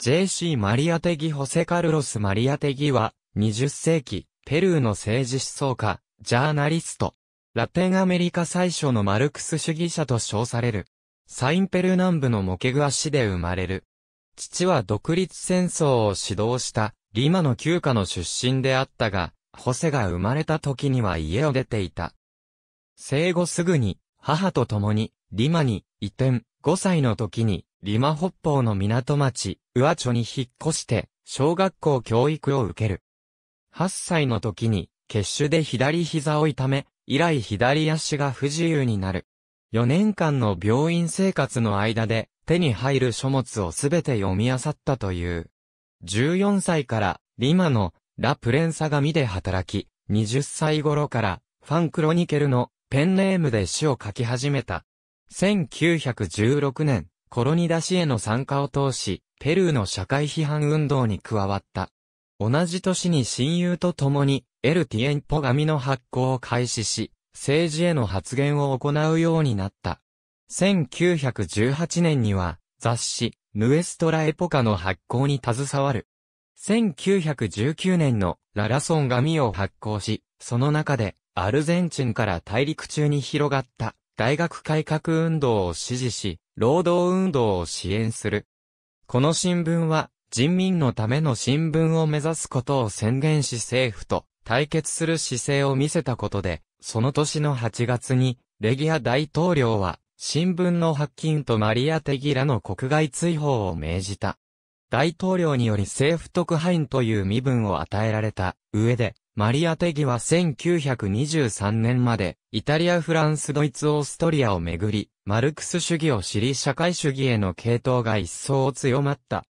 J.C. マリアテギ・ホセ・カルロス・マリアテギは、20世紀、ペルーの政治思想家、ジャーナリスト。ラテンアメリカ最初のマルクス主義者と称される。サインペル南部のモケグア市で生まれる。父は独立戦争を指導した、リマの旧家の出身であったが、ホセが生まれた時には家を出ていた。生後すぐに、母と共に、リマに移転、5歳の時に、リマ北方の港町、ウアチョに引っ越して、小学校教育を受ける。8歳の時に、結種で左膝を痛め、以来左足が不自由になる。4年間の病院生活の間で、手に入る書物をすべて読み漁ったという。14歳から、リマの、ラ・プレンサミで働き、20歳頃から、ファンクロニケルの、ペンネームで詩を書き始めた。1916年、コロニダシへの参加を通し、ペルーの社会批判運動に加わった。同じ年に親友と共に、エル・ティエンポ紙の発行を開始し、政治への発言を行うようになった。1918年には、雑誌、ヌエストラ・エポカの発行に携わる。1919年のララソン紙を発行し、その中で、アルゼンチンから大陸中に広がった、大学改革運動を支持し、労働運動を支援する。この新聞は、人民のための新聞を目指すことを宣言し政府と対決する姿勢を見せたことで、その年の8月に、レギア大統領は、新聞の発禁とマリア・テギラの国外追放を命じた。大統領により政府特派員という身分を与えられた上で、マリア・テギは1923年まで、イタリア・フランス・ドイツ・オーストリアをめぐり、マルクス主義を知り社会主義への傾倒が一層強まった。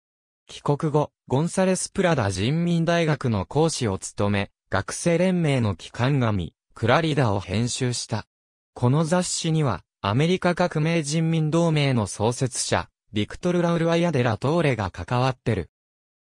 帰国後、ゴンサレス・プラダ人民大学の講師を務め、学生連盟の機関紙、クラリダを編集した。この雑誌には、アメリカ革命人民同盟の創設者、ビクトル・ラウル・アヤデラ・トーレが関わってる。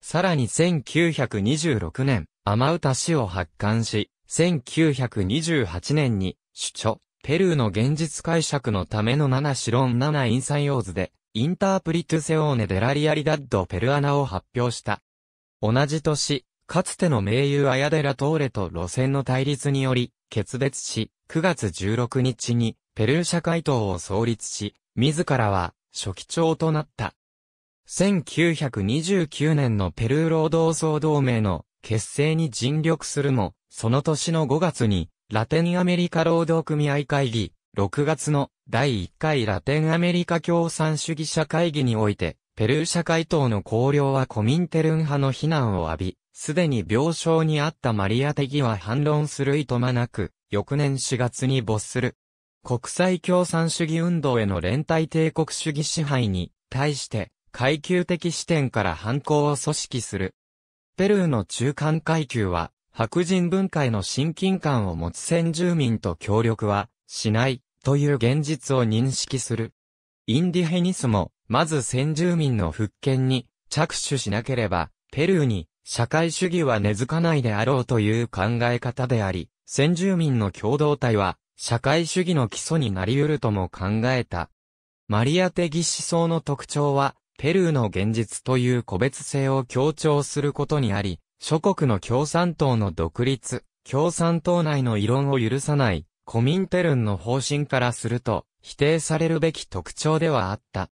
さらに1926年、アマウタ氏を発刊し、1928年に、主張。ペルーの現実解釈のための7シロン7インサイオーズで、インタープリトゥセオーネデラリアリダッドペルアナを発表した。同じ年、かつての名優アヤデラトーレと路線の対立により、決別し、9月16日に、ペルー社会党を創立し、自らは、初期長となった。1929年のペルー労働総同盟の結成に尽力するも、その年の5月にラテンアメリカ労働組合会議、6月の第1回ラテンアメリカ共産主義者会議において、ペルー社会党の綱領はコミンテルン派の非難を浴び、すでに病床にあったマリアテギは反論する意図もなく、翌年4月に没する。国際共産主義運動への連帯帝国主義支配に、対して、階級的視点から反抗を組織する。ペルーの中間階級は、白人文化への親近感を持つ先住民と協力は、しない、という現実を認識する。インディヘニスも、まず先住民の復権に着手しなければ、ペルーに社会主義は根付かないであろうという考え方であり、先住民の共同体は社会主義の基礎になり得るとも考えた。マリアテギ思想の特徴は、ペルーの現実という個別性を強調することにあり、諸国の共産党の独立、共産党内の異論を許さない、コミンテルンの方針からすると、否定されるべき特徴ではあった。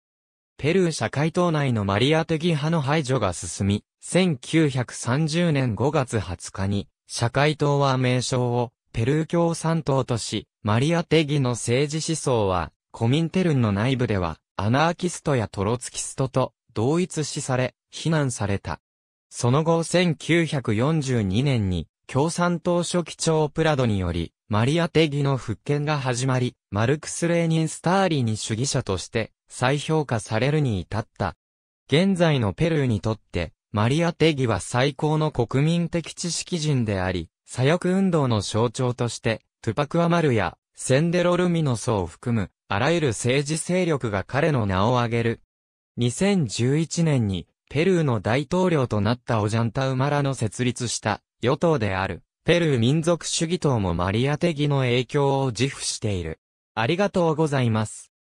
ペルー社会党内のマリアテギ派の排除が進み、1930年5月20日に、社会党は名称をペルー共産党とし、マリアテギの政治思想は、コミンテルンの内部では、アナーキストやトロツキストと同一視され、非難された。その後1942年に共産党書記長プラドにより、マリアテギの復権が始まり、マルクス・レーニン・スターリに主義者として再評価されるに至った。現在のペルーにとって、マリアテギは最高の国民的知識人であり、左翼運動の象徴として、トゥパクアマルやセンデロルミノソを含む、あらゆる政治勢力が彼の名を挙げる。2011年にペルーの大統領となったオジャンタウマラの設立した与党である、ペルー民族主義党もマリアテギの影響を自負している。ありがとうございます。